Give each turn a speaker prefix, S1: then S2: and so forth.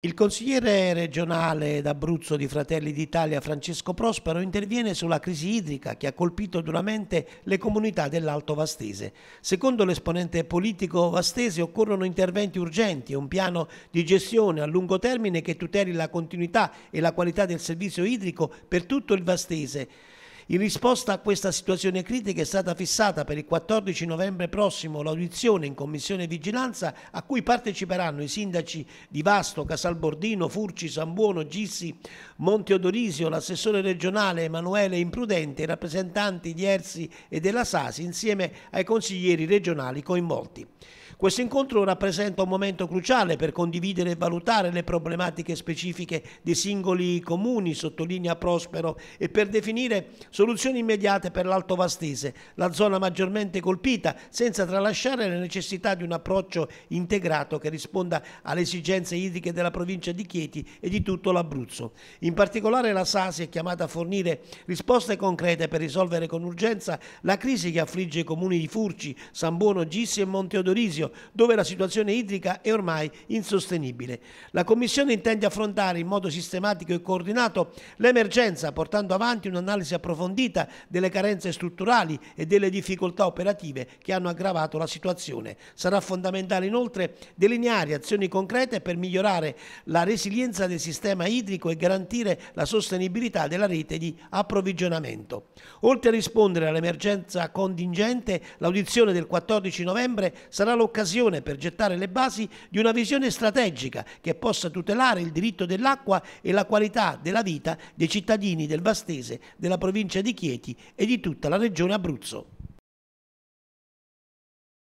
S1: Il consigliere regionale d'Abruzzo di Fratelli d'Italia Francesco Prospero interviene sulla crisi idrica che ha colpito duramente le comunità dell'Alto Vastese. Secondo l'esponente politico vastese occorrono interventi urgenti e un piano di gestione a lungo termine che tuteli la continuità e la qualità del servizio idrico per tutto il Vastese. In risposta a questa situazione critica è stata fissata per il 14 novembre prossimo l'audizione in Commissione Vigilanza a cui parteciperanno i sindaci di Vasto, Casalbordino, Furci, San Buono, Gissi, Monteodorisio, l'assessore regionale Emanuele Imprudente, i rappresentanti di Ersi e della Sasi insieme ai consiglieri regionali coinvolti. Questo incontro rappresenta un momento cruciale per condividere e valutare le problematiche specifiche dei singoli comuni, sottolinea Prospero, e per definire soluzioni immediate per l'Alto Vastese, la zona maggiormente colpita, senza tralasciare la necessità di un approccio integrato che risponda alle esigenze idriche della provincia di Chieti e di tutto l'Abruzzo. In particolare la SASI è chiamata a fornire risposte concrete per risolvere con urgenza la crisi che affligge i comuni di Furci, San Buono, Gissi e Monteodorisio, dove la situazione idrica è ormai insostenibile. La Commissione intende affrontare in modo sistematico e coordinato l'emergenza, portando avanti un'analisi approfondita delle carenze strutturali e delle difficoltà operative che hanno aggravato la situazione. Sarà fondamentale inoltre delineare azioni concrete per migliorare la resilienza del sistema idrico e garantire la sostenibilità della rete di approvvigionamento. Oltre a rispondere all'emergenza contingente, l'audizione del 14 novembre sarà l'occasione l'occasione per gettare le basi di una visione strategica che possa tutelare il diritto dell'acqua e la qualità della vita dei cittadini del Vastese, della provincia di Chieti e di tutta la regione Abruzzo.